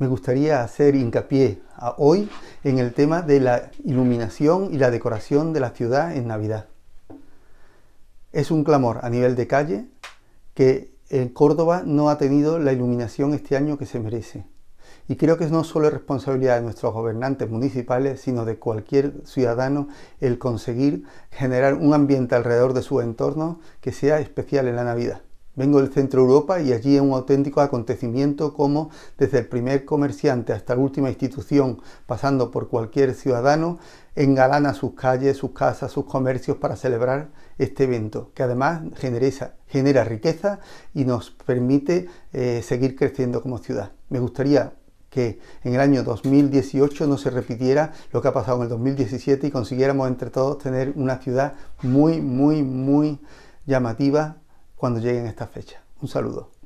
me gustaría hacer hincapié hoy en el tema de la iluminación y la decoración de la ciudad en Navidad. Es un clamor a nivel de calle que en eh, Córdoba no ha tenido la iluminación este año que se merece. Y creo que es no solo responsabilidad de nuestros gobernantes municipales, sino de cualquier ciudadano el conseguir generar un ambiente alrededor de su entorno que sea especial en la Navidad. Vengo del centro de Europa y allí es un auténtico acontecimiento como desde el primer comerciante hasta la última institución, pasando por cualquier ciudadano, engalana sus calles, sus casas, sus comercios para celebrar este evento, que además genera, riqueza y nos permite eh, seguir creciendo como ciudad. Me gustaría que en el año 2018 no se repitiera lo que ha pasado en el 2017 y consiguiéramos entre todos tener una ciudad muy, muy, muy llamativa cuando lleguen esta fecha. Un saludo.